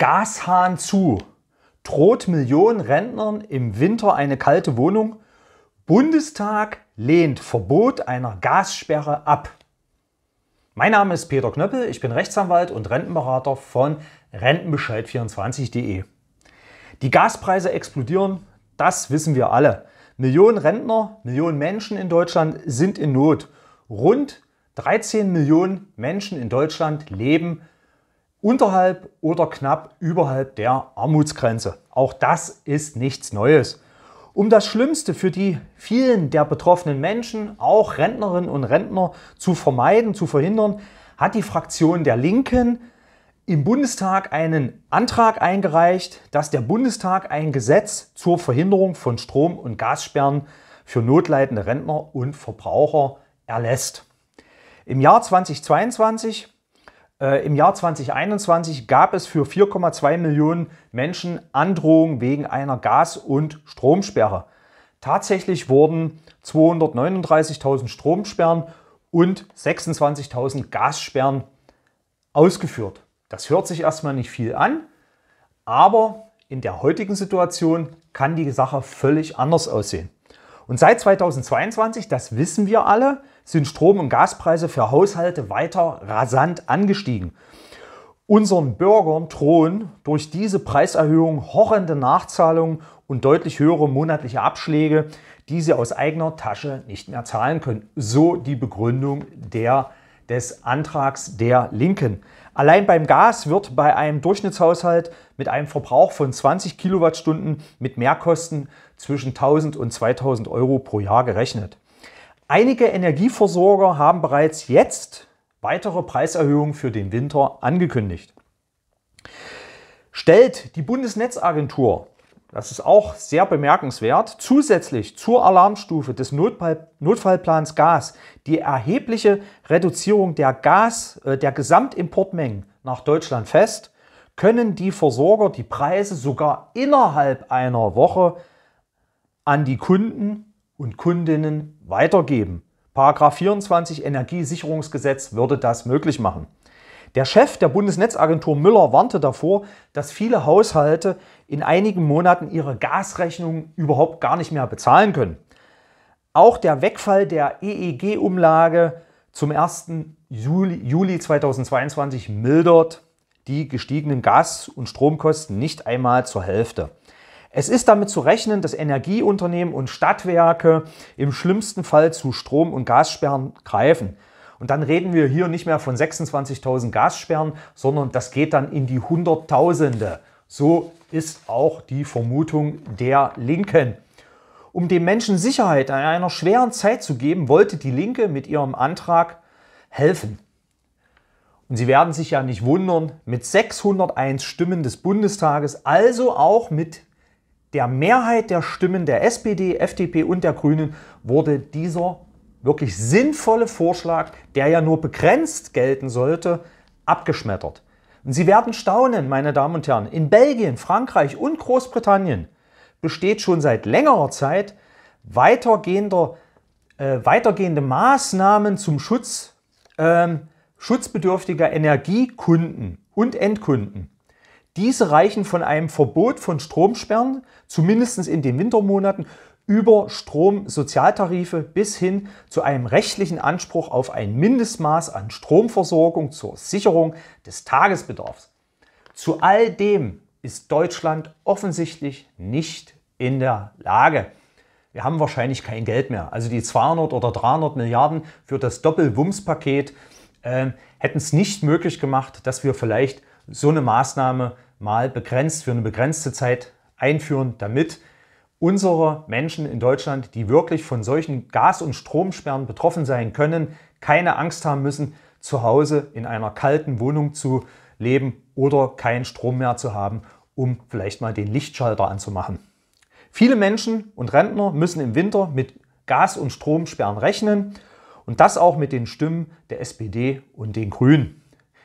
Gashahn zu. Droht Millionen Rentnern im Winter eine kalte Wohnung? Bundestag lehnt Verbot einer Gassperre ab. Mein Name ist Peter Knöppel, ich bin Rechtsanwalt und Rentenberater von Rentenbescheid24.de. Die Gaspreise explodieren, das wissen wir alle. Millionen Rentner, Millionen Menschen in Deutschland sind in Not. Rund 13 Millionen Menschen in Deutschland leben unterhalb oder knapp überhalb der Armutsgrenze. Auch das ist nichts Neues. Um das Schlimmste für die vielen der betroffenen Menschen, auch Rentnerinnen und Rentner, zu vermeiden, zu verhindern, hat die Fraktion der Linken im Bundestag einen Antrag eingereicht, dass der Bundestag ein Gesetz zur Verhinderung von Strom- und Gassperren für notleidende Rentner und Verbraucher erlässt. Im Jahr 2022 äh, Im Jahr 2021 gab es für 4,2 Millionen Menschen Androhungen wegen einer Gas- und Stromsperre. Tatsächlich wurden 239.000 Stromsperren und 26.000 Gassperren ausgeführt. Das hört sich erstmal nicht viel an, aber in der heutigen Situation kann die Sache völlig anders aussehen. Und seit 2022, das wissen wir alle, sind Strom- und Gaspreise für Haushalte weiter rasant angestiegen. Unseren Bürgern drohen durch diese Preiserhöhung horrende Nachzahlungen und deutlich höhere monatliche Abschläge, die sie aus eigener Tasche nicht mehr zahlen können. So die Begründung der des Antrags der Linken. Allein beim Gas wird bei einem Durchschnittshaushalt mit einem Verbrauch von 20 Kilowattstunden mit Mehrkosten zwischen 1000 und 2000 Euro pro Jahr gerechnet. Einige Energieversorger haben bereits jetzt weitere Preiserhöhungen für den Winter angekündigt. Stellt die Bundesnetzagentur das ist auch sehr bemerkenswert. Zusätzlich zur Alarmstufe des Notfall, Notfallplans Gas die erhebliche Reduzierung der Gas, äh, der Gesamtimportmengen nach Deutschland fest, können die Versorger die Preise sogar innerhalb einer Woche an die Kunden und Kundinnen weitergeben. Paragraph 24 Energiesicherungsgesetz würde das möglich machen. Der Chef der Bundesnetzagentur Müller warnte davor, dass viele Haushalte in einigen Monaten ihre Gasrechnungen überhaupt gar nicht mehr bezahlen können. Auch der Wegfall der EEG-Umlage zum 1. Juli, Juli 2022 mildert die gestiegenen Gas- und Stromkosten nicht einmal zur Hälfte. Es ist damit zu rechnen, dass Energieunternehmen und Stadtwerke im schlimmsten Fall zu Strom- und Gassperren greifen. Und dann reden wir hier nicht mehr von 26.000 Gassperren, sondern das geht dann in die Hunderttausende. So ist auch die Vermutung der Linken. Um den Menschen Sicherheit in einer schweren Zeit zu geben, wollte die Linke mit ihrem Antrag helfen. Und Sie werden sich ja nicht wundern, mit 601 Stimmen des Bundestages, also auch mit der Mehrheit der Stimmen der SPD, FDP und der Grünen, wurde dieser wirklich sinnvolle Vorschlag, der ja nur begrenzt gelten sollte, abgeschmettert. Und Sie werden staunen, meine Damen und Herren, in Belgien, Frankreich und Großbritannien besteht schon seit längerer Zeit weitergehender, äh, weitergehende Maßnahmen zum Schutz ähm, schutzbedürftiger Energiekunden und Endkunden. Diese reichen von einem Verbot von Stromsperren, zumindest in den Wintermonaten, über Stromsozialtarife bis hin zu einem rechtlichen Anspruch auf ein Mindestmaß an Stromversorgung zur Sicherung des Tagesbedarfs. Zu all dem ist Deutschland offensichtlich nicht in der Lage. Wir haben wahrscheinlich kein Geld mehr. Also die 200 oder 300 Milliarden für das Doppelwumms-Paket äh, hätten es nicht möglich gemacht, dass wir vielleicht so eine Maßnahme mal begrenzt für eine begrenzte Zeit einführen, damit unserer Menschen in Deutschland, die wirklich von solchen Gas- und Stromsperren betroffen sein können, keine Angst haben müssen, zu Hause in einer kalten Wohnung zu leben oder keinen Strom mehr zu haben, um vielleicht mal den Lichtschalter anzumachen. Viele Menschen und Rentner müssen im Winter mit Gas- und Stromsperren rechnen und das auch mit den Stimmen der SPD und den Grünen.